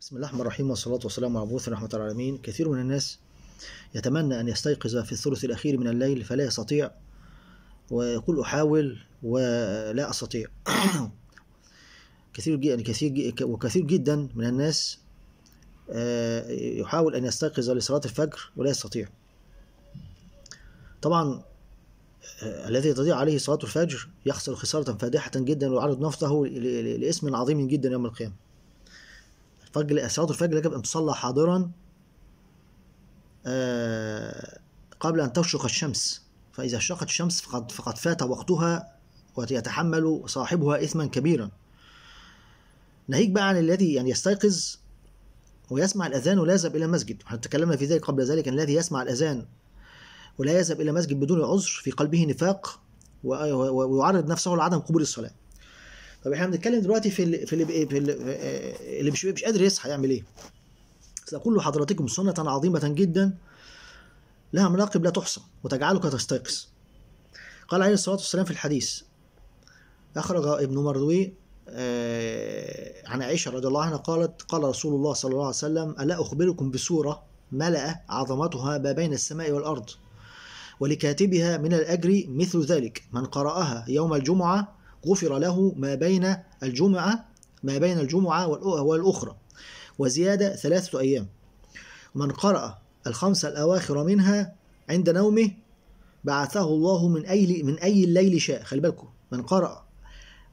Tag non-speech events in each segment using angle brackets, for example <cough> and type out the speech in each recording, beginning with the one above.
بسم الله الرحمن الرحيم والصلاة والسلام على مبعوث رحمة العالمين كثير من الناس يتمنى أن يستيقظ في الثلث الأخير من الليل فلا يستطيع ويقول أحاول ولا أستطيع <coughs> كثير جدا يعني كثير وكثير جدا من الناس آه، يحاول أن يستيقظ لصلاة الفجر ولا يستطيع طبعا آه، الذي تضيع عليه صلاة الفجر يخسر خسارة فادحة جدا ويعرض نفسه لاسم عظيم جدا يوم القيامة فجر صلاة الفجر يجب أن تصلى حاضرا آه، قبل أن تشرق الشمس فإذا اشرقت الشمس فقد, فقد فات وقتها ويتحمل صاحبها إثما كبيرا ناهيك بقى عن الذي يعني يستيقظ ويسمع الأذان ولا يذهب إلى المسجد احنا تكلمنا في ذلك قبل ذلك أن الذي يسمع الأذان ولا يذهب إلى المسجد بدون عذر في قلبه نفاق ويعرض نفسه لعدم قبول الصلاة طب احنا بنتكلم دلوقتي في اللي في اللي, في آه، اللي, مش مش قادر يصحى يعمل ايه؟ سأقول لحضراتكم سنة عظيمة جدا لها مناقب لا تحصى وتجعلك تستيقظ. قال عليه الصلاة والسلام في الحديث أخرج ابن مردوي آه، عن عائشة رضي الله عنها قالت قال رسول الله صلى الله عليه وسلم ألا أخبركم بسورة ملأ عظمتها ما بين السماء والأرض ولكاتبها من الأجر مثل ذلك من قرأها يوم الجمعة غفر له ما بين الجمعة ما بين الجمعة والأخرى وزيادة ثلاثة أيام من قرأ الخمسة الأواخر منها عند نومه بعثه الله من أي من أي الليل شاء خلي بالكم من قرأ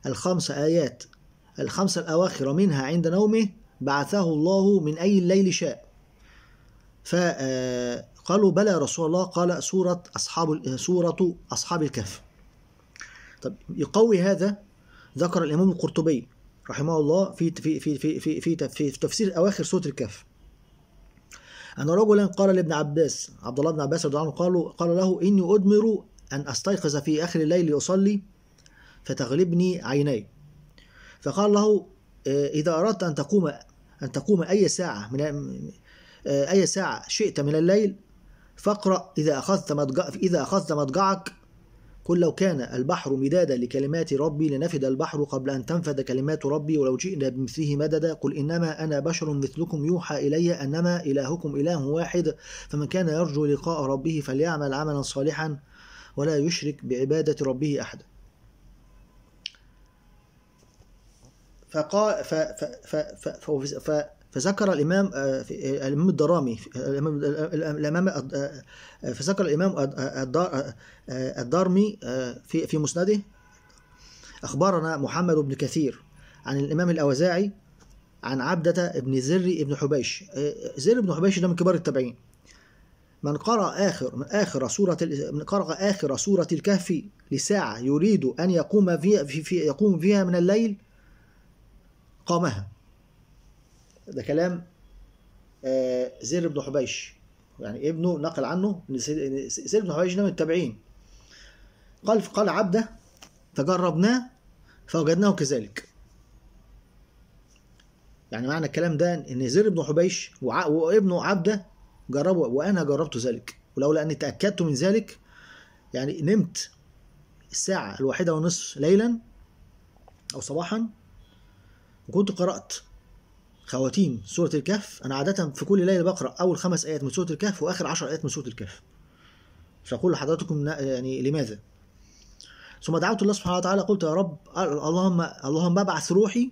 الخمس آيات الخمسة الأواخر منها عند نومه بعثه الله من أي الليل شاء فقالوا آه، بلى رسول الله قال سورة أصحاب سورة أصحاب الكهف طب يقوي هذا ذكر الامام القرطبي رحمه الله في في في في في, في, في تفسير اواخر سوره الكهف أن رجلا قال لابن عباس عبد الله بن عباس رضي الله عنه قال قال له إني أدمر أن أستيقظ في آخر الليل أصلي فتغلبني عيني فقال له آه، إذا أردت أن تقوم أن تقوم أي ساعة من آه، أي ساعة شئت من الليل فاقرأ إذا أخذت مضجع إذا أخذت مضجعك قل لو كان البحر مدادا لكلمات ربي لنفد البحر قبل أن تنفد كلمات ربي ولو جئنا بمثله مددا قل إنما أنا بشر مثلكم يوحى إلي أنما إلهكم إله واحد فمن كان يرجو لقاء ربه فليعمل عملا صالحا ولا يشرك بعبادة ربه أحدا فقال ف ف ف ف ف ف فذكر الإمام آه، آه، الإمام الدرامي آه، الإمام فذكر الإمام الدارمي في في مسنده أخبرنا محمد بن كثير عن الإمام الأوزاعي عن عبدة بن زري بن حبيش زري بن حبيش ده من كبار التابعين من قرأ آخر من آخر سورة من قرأ آخر سورة الكهف لساعة يريد أن يقوم فيها في في يقوم فيها من الليل قامها ده كلام آه، زر بن حبيش يعني ابنه نقل عنه ان زير بن حبيش ده من التابعين قال قال عبده تجربناه فوجدناه كذلك يعني معنى الكلام ده ان زر بن حبيش وابنه عبده جربوا وانا جربت ذلك ولولا اني تاكدت من ذلك يعني نمت الساعه الواحده ونصف ليلا او صباحا وكنت قرات خواتيم سوره الكهف انا عاده في كل ليله بقرا اول خمس ايات من سوره الكهف واخر عشر ايات من سوره الكهف فاقول لحضراتكم يعني لماذا ثم دعوت الله سبحانه وتعالى قلت يا رب اللهم اللهم ابعث روحي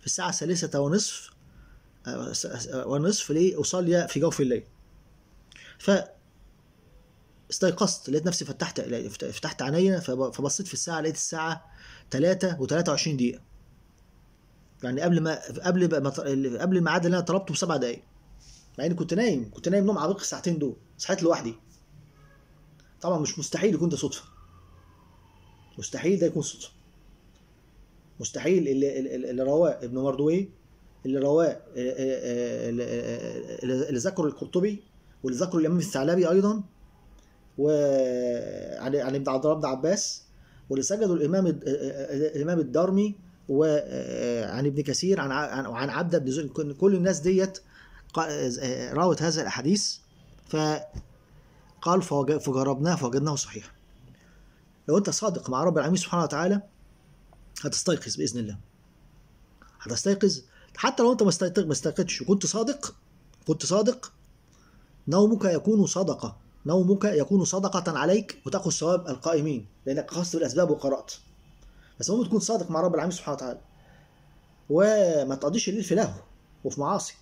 في الساعه الثالثه ونصف آه، ونصف لأصلي في جوف الليل ف استيقظت لقيت نفسي فتحت فتحت عينيا فبصيت في الساعه لقيت الساعه 3 و23 دقيقه يعني قبل ما قبل ما قبل الميعاد اللي انا طلبته بسبع دقايق مع اني كنت نايم كنت نايم نوم عميق الساعتين دول صحيت لوحدي طبعا مش مستحيل يكون ده صدفه مستحيل ده يكون صدفه مستحيل اللي اللي رواه ابن مردوي اللي رواه اللي ذكره القرطبي واللي ذكره الامام الثعلبي ايضا وعن عن ابن عبد الله بن عباس واللي سجده الامام الامام الدارمي وعن آه، آه، ابن كثير عن عن عبده بن زر كل الناس ديت آه، راوت هذا الاحاديث فقال فجربناه فوجدناه صحيح لو انت صادق مع رب العالمين سبحانه وتعالى هتستيقظ باذن الله هتستيقظ حتى لو انت ما استيقظتش وكنت صادق كنت صادق نومك يكون صدقه نومك يكون صدقه عليك وتاخذ ثواب القائمين لانك قصدت بالاسباب وقرات بس المهم تكون صادق مع رب العالمين سبحانه وتعالى وما تقضيش الليل في لهو وفي معاصي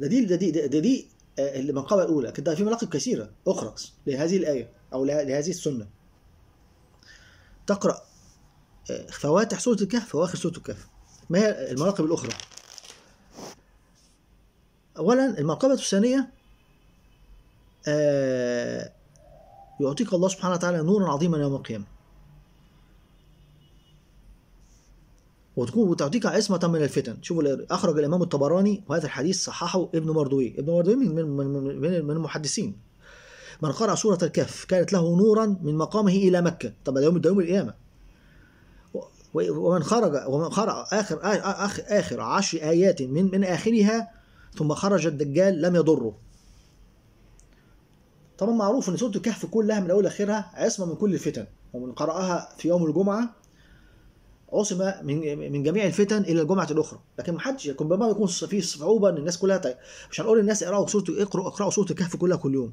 ده دي ده دي ده دي آه، المنقبه الاولى كده في مناقب كثيره اخرى لهذه الايه او لهذه السنه تقرا آه، فواتح سوره الكهف واخر سوره الكهف ما هي المناقب الاخرى اولا المنقبه الثانيه آه، يعطيك الله سبحانه وتعالى نورا عظيما يوم القيامه وتعطيك عصمة من الفتن شوفوا أخرج الإمام الطبراني وهذا الحديث صححه ابن مردوي ابن مردوي من من من, من, من المحدثين من قرأ سورة الكهف كانت له نورا من مقامه إلى مكة طب ده يوم ده يوم القيامة ومن خرج ومن قرأ آخر آخر, آخر عشر آيات من من آخرها ثم خرج الدجال لم يضره طبعا معروف ان سوره الكهف كلها من اول اخرها عصمه من كل الفتن ومن قراها في يوم الجمعه عصم من من جميع الفتن الى الجمعه الاخرى لكن ما حدش ربما يكون في صعوبه ان الناس كلها طيب. مش هنقول للناس اقراوا سوره اقرأوا اقرأوا سوره الكهف كلها كل يوم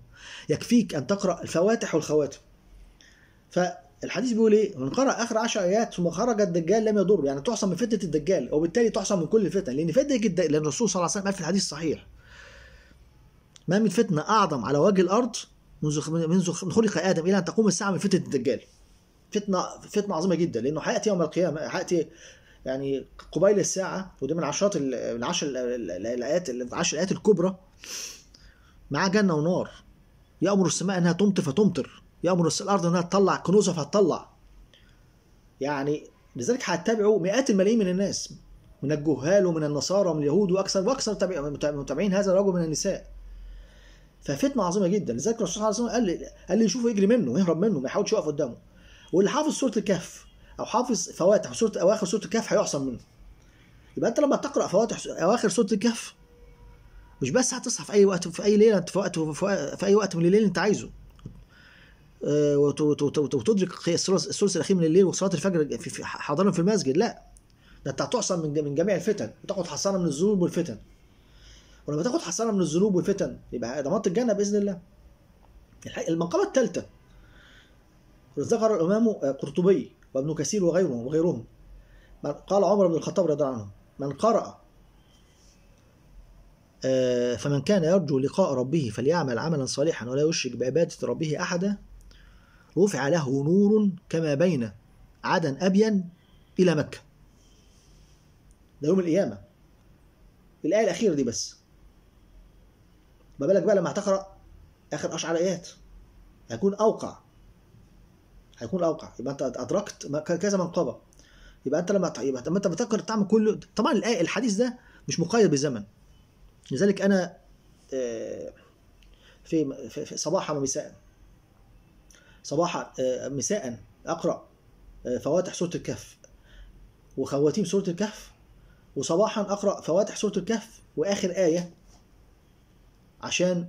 يكفيك ان تقرا الفواتح والخواتم فالحديث بيقول ايه من قرأ اخر 10 ايات ثم خرج الدجال لم يضر يعني تحصل من فتنه الدجال وبالتالي تحصل من كل الفتن لان فتنه الدجال لان الرسول صلى الله عليه وسلم قال في الحديث الصحيح ما من فتنه اعظم على وجه الارض منذ منذ خلق ادم الى ان تقوم الساعه من فتنه الدجال فتنه فتنه عظيمه جدا لانه هياتي يوم القيامه هياتي يعني قبيل الساعه ودي من عشرات من عشر الايات العشر الايات الكبرى معاه جنه ونار يامر السماء انها تمطر فتمطر يامر الارض انها تطلع كنوزها فتطلع يعني لذلك هتتابعوا مئات الملايين من الناس من الجهال ومن النصارى ومن اليهود واكثر واكثر متابعين هذا الرجل من النساء ففتنه عظيمه جدا لذلك الرسول صلى الله عليه وسلم قال لي قال لي يشوفه يجري منه يهرب منه ما يحاولش يقف قدامه واللي حافظ سوره الكهف او حافظ فواتح سوره اواخر سوره الكهف هيعصم منه يبقى انت لما تقرا فواتح اواخر سوره الكهف مش بس هتصحى في اي وقت في اي ليله في وقت في اي وقت من الليل انت عايزه آه، وتدرك الثلث الاخير من الليل وصلاه الفجر حاضرا في المسجد لا ده انت هتعصم من من جميع الفتن وتاخد حصانه من الذنوب والفتن ولما تاخد حصانه من الذنوب والفتن يبقى ضمنت الجنه باذن الله المقامه الثالثه ذكر الإمام قرطبي وابن كثير وغيرهم وغيرهم قال عمر بن الخطاب رضي الله عنه من قرأ آه، فمن كان يرجو لقاء ربه فليعمل عملا صالحا ولا يشرك بعبادة ربه أحدا رفع له نور كما بين عدن أبين إلى مكة ده يوم القيامة الآية الأخيرة دي بس ما بالك بقى لما هتقرأ آخر أشعر آيات هيكون أوقع هيكون اوقع يبقى انت ادركت كذا منقبه يبقى انت لما يبقى لما انت بتذكر الطعم كله طبعا الايه الحديث ده مش مقيد بالزمن لذلك انا آه، في صباحا ومساء صباحا آه، مساء اقرا آه، فواتح سوره الكهف وخواتيم سوره الكهف وصباحا اقرا فواتح سوره الكهف واخر ايه عشان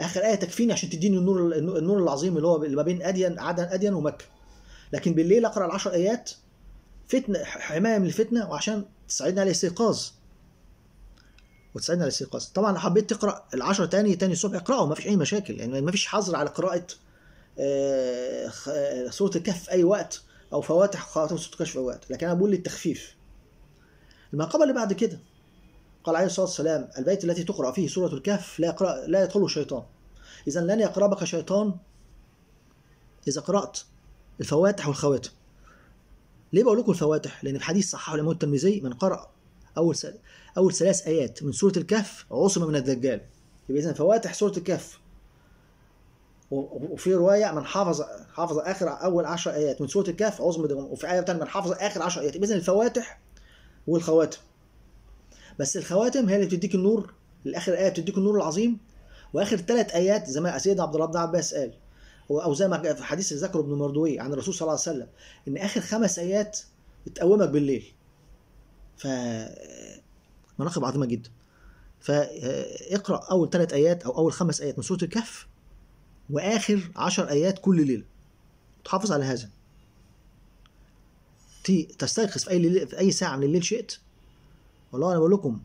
اخر ايه تكفيني عشان تديني النور النور العظيم اللي هو ما بين ادين عدن ادين ومكه لكن بالليل اقرا العشر ايات فتنه حمايه من الفتنه وعشان تساعدني على الاستيقاظ وتساعدني على الاستيقاظ طبعا لو حبيت تقرا العشر تاني تاني الصبح اقراه ما فيش اي مشاكل يعني ما فيش حظر على قراءه آه، سوره الكهف في اي وقت او فواتح خاتم سوره الكهف في اي وقت لكن انا بقول للتخفيف المقام اللي بعد كده قال عليه الصلاة والسلام البيت التي تقرأ فيه سورة الكهف لا, يقرأ لا يدخله شيطان إذا لن يقربك شيطان إذا قرأت الفواتح والخواتم ليه بقول لكم الفواتح؟ لأن الحديث صححه الإمام الترمذي من قرأ أول سل... أول ثلاث آيات من سورة الكهف عصم من الدجال يبقى إذا فواتح سورة الكهف وفي روايه من حافظ حافظ اخر اول 10 ايات من سوره الكهف عظم وفي ايه ثانيه من حافظ اخر 10 ايات اذا الفواتح والخواتم بس الخواتم هي اللي بتديك النور الاخر ايه بتديك النور العظيم واخر ثلاث ايات زي ما سيدنا عبد الله بن عباس قال او زي ما في حديث ذكره ابن مردوي عن الرسول صلى الله عليه وسلم ان اخر خمس ايات بتقومك بالليل ف مناقب عظيمه جدا فاقرا اول ثلاث ايات او اول خمس ايات من سوره الكهف واخر عشر ايات كل ليله تحافظ على هذا تستيقظ في اي في اي ساعه من الليل شئت والله انا بقول لكم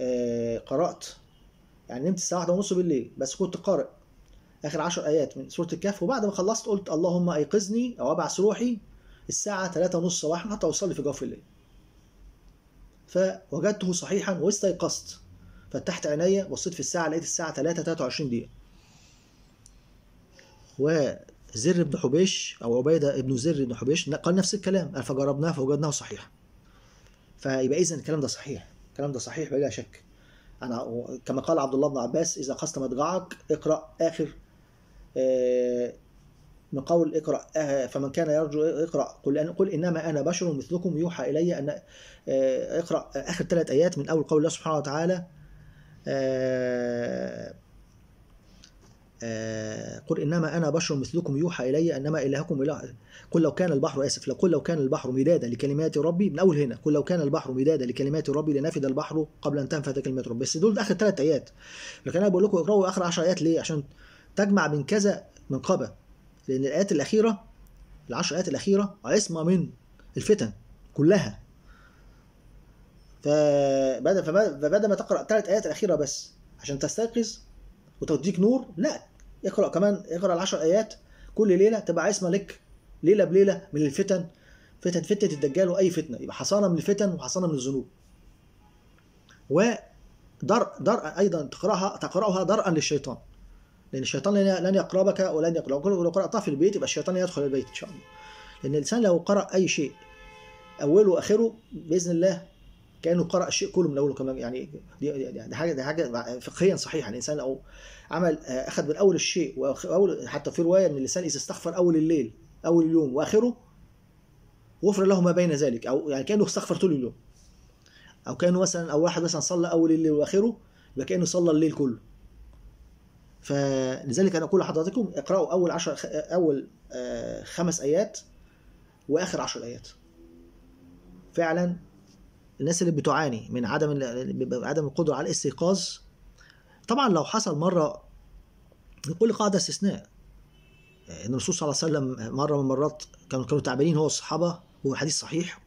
آه قرات يعني نمت الساعه 1:30 ونص بالليل بس كنت قارئ اخر 10 ايات من سوره الكهف وبعد ما خلصت قلت اللهم ايقظني او ابعث روحي الساعه 3:30 ونص صباحا حتى اوصل في جوف الليل فوجدته صحيحا واستيقظت فتحت عينيا بصيت في الساعه لقيت الساعه 3 23 دقيقه وزر بن حبيش او عبيده بن زر بن حبيش قال نفس الكلام قال فجربناه فوجدناه صحيحا فيبقى اذا الكلام ده صحيح الكلام ده صحيح بلا شك انا كما قال عبد الله بن عباس اذا قصت مضجعك اقرا اخر آه، من قول اقرا آه، فمن كان يرجو اقرا قل أن قل انما انا بشر مثلكم يوحى الي ان آه، اقرا اخر ثلاث ايات من اول قول الله سبحانه وتعالى آه، قل إنما أنا بشر مثلكم يوحى إلي أنما إلهكم إله قل لو كان البحر آسف لو قل لو كان البحر مدادا لكلمات ربي من أول هنا قل لو كان البحر مدادا لكلمات ربي لنفد البحر قبل أن تنفذ كلمات ربي بس دول آخر ثلاث آيات لكن أنا بقول لكم اقرأوا آخر 10 آيات ليه عشان تجمع من كذا من قبل لأن الآيات الأخيرة العشر آيات الأخيرة عصمة من الفتن كلها فبدل ما تقرأ ثلاث آيات الأخيرة بس عشان تستيقظ وتديك نور لا اقرا كمان اقرا العشر ايات كل ليله تبقى عايز ملك ليله بليله من الفتن فتن فتنه الدجال واي فتنه يبقى حصانه من الفتن وحصانه من الذنوب و درء ايضا تقراها تقراها درءا للشيطان لان الشيطان لن يقربك ولن يقربك لو قراتها في البيت يبقى الشيطان يدخل البيت ان شاء الله لان الانسان لو قرا اي شيء اوله واخره باذن الله كانه قرأ شيء كله من اوله كمان يعني دي, دي حاجه دي حاجه فقهيا صحيحه الانسان لو عمل آه، اخذ من اول الشيء واول حتى في روايه ان الانسان اذا استغفر اول الليل اول اليوم واخره غفر له ما بين ذلك او يعني كانه استغفر طول اليوم او كانه مثلا او واحد مثلا صلى اول الليل واخره يبقى كانه صلى الليل كله فلذلك انا اقول لحضراتكم اقراوا اول 10 اول آه، خمس ايات واخر 10 ايات فعلا الناس اللي بتعاني من عدم عدم القدره على الاستيقاظ طبعا لو حصل مره لكل قاعده استثناء ان يعني الرسول صلى الله عليه وسلم مره من المرات كانوا كانوا تعبانين هو والصحابه هو حديث صحيح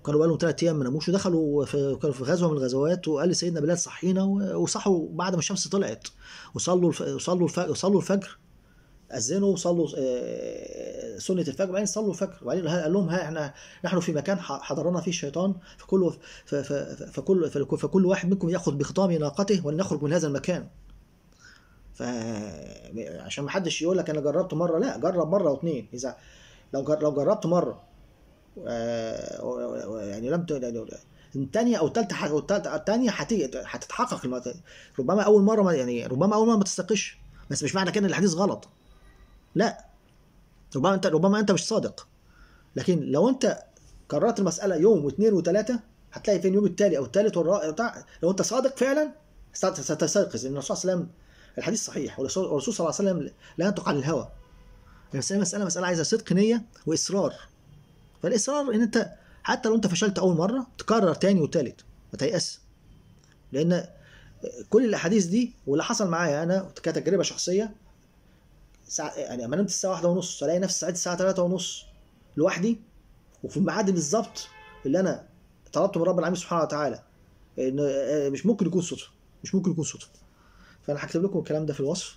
وكانوا بقالهم ثلاث ايام ما ناموش ودخلوا في كانوا في غزوه من الغزوات وقال لسيدنا بلال صحينا وصحوا بعد ما الشمس طلعت وصلوا وصلوا وصلوا الفجر اذنوا وصلوا آه، سنه الفجر وبعدين صلوا الفجر وبعدين قال لهم ها احنا نحن في مكان حضرنا فيه الشيطان فكل فكل فكل واحد منكم ياخذ بخطام ناقته ولنخرج من هذا المكان فعشان ما حدش يقول لك انا جربت مره لا جرب مره واثنين اذا لو لو جربت مره آه، يعني لم يعني الثانيه او الثالثه او الثانيه هتتحقق ربما اول مره يعني ربما اول مره ما تستقش بس مش معنى كده الحديث غلط لا ربما انت ربما انت مش صادق لكن لو انت كررت المساله يوم واثنين وثلاثه هتلاقي في اليوم التالي او الثالث والرابع لو انت صادق فعلا ستستيقظ ان الرسول صلى الله عليه وسلم الحديث صحيح والرسول صلى الله عليه وسلم لا ينطق عن الهوى المساله مساله مساله عايزه صدق نيه واصرار فالاصرار ان انت حتى لو انت فشلت اول مره تكرر تاني وتالت ما تيأس لان كل الاحاديث دي واللي حصل معايا انا كتجربه شخصيه ساعة يعني لما نمت الساعه واحدة ونص الاقي نفسي صحيت الساعه ثلاثة ونص لوحدي وفي الميعاد بالظبط اللي انا طلبته من رب العالمين سبحانه وتعالى ان آه، مش ممكن يكون صدفه مش ممكن يكون صدفه فانا هكتب لكم الكلام ده في الوصف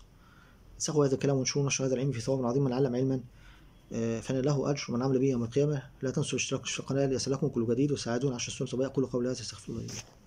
سخوا هذا الكلام وانشروا نشر هذا العلم في ثواب عظيم من علم علما آه، فان له اجر من عمل به يوم القيامه لا تنسوا الاشتراك في القناه ليصلكم كل جديد وساعدونا عشر سنين طبيعه كل استغفر الله